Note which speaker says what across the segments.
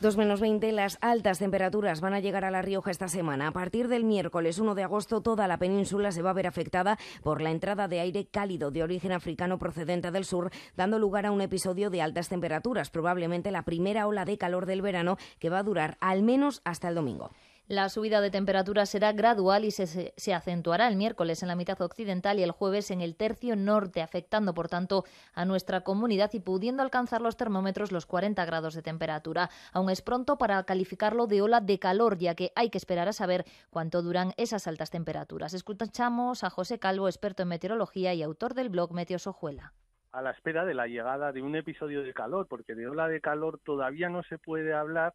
Speaker 1: 2 menos 20, las altas temperaturas van a llegar a La Rioja esta semana. A partir del miércoles 1 de agosto, toda la península se va a ver afectada por la entrada de aire cálido de origen africano procedente del sur, dando lugar a un episodio de altas temperaturas, probablemente la primera ola de calor del verano que va a durar al menos hasta el domingo. La subida de temperatura será gradual
Speaker 2: y se, acentuará el miércoles en la mitad occidental y el jueves en el tercio norte, afectando por tanto a nuestra comunidad y pudiendo alcanzar los termómetros los 40 grados de temperatura. Aún es pronto para calificarlo de ola de calor, ya que hay que esperar a saber cuánto duran esas altas temperaturas. Escuchamos a José Calvo, experto en meteorología y autor del blog Meteos
Speaker 3: a la espera de la llegada de un episodio de calor, porque de ola de calor todavía no se puede hablar,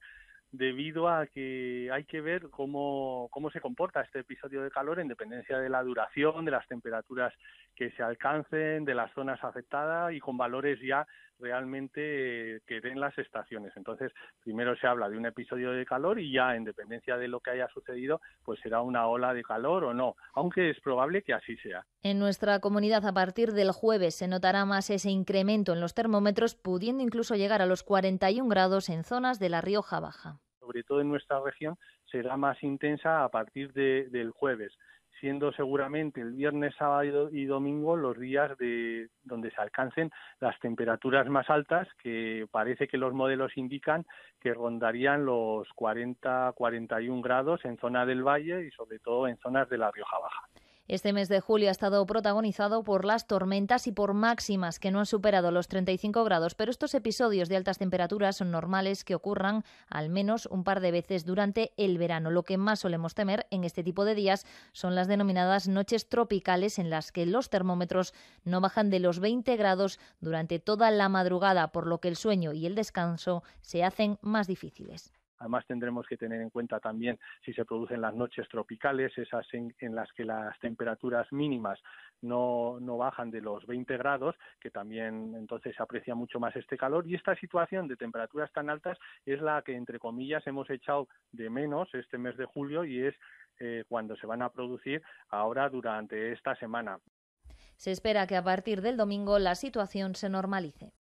Speaker 3: debido a que hay que ver cómo, se comporta este episodio de calor en dependencia de la duración, de las temperaturas que se alcancen, de las zonas afectadas y con valores ya realmente eh, que den las estaciones. Entonces, primero se habla de un episodio de calor y ya en dependencia de lo que haya sucedido, pues será una ola de calor o no, aunque es probable que así sea.
Speaker 2: En nuestra comunidad a partir del jueves se notará más ese incremento en los termómetros, pudiendo incluso llegar a los 41 grados en zonas de la Rioja Baja
Speaker 3: sobre todo en nuestra región, será más intensa a partir de, del jueves, siendo seguramente el viernes, sábado y domingo los días de donde se alcancen las temperaturas más altas, que parece que los modelos indican que rondarían los 40-41 grados en zona del valle y sobre todo en zonas de la Rioja Baja.
Speaker 2: Este mes de julio ha estado protagonizado por las tormentas y por máximas que no han superado los 35 grados, pero estos episodios de altas temperaturas son normales que ocurran al menos un par de veces durante el verano. Lo que más solemos temer en este tipo de días son las denominadas noches tropicales en las que los termómetros no bajan de los 20 grados durante toda la madrugada, por lo que el sueño y el descanso se hacen más
Speaker 3: difíciles. Además, tendremos que tener en cuenta también si se producen las noches tropicales, esas en, las que las temperaturas mínimas no, bajan de los 20 grados, que también entonces se aprecia mucho más este calor. Y esta situación de temperaturas tan altas es la que, entre comillas, hemos echado de menos este mes de julio y es eh, cuando se van a producir ahora durante esta semana.
Speaker 2: Se espera que a partir del domingo la situación se normalice.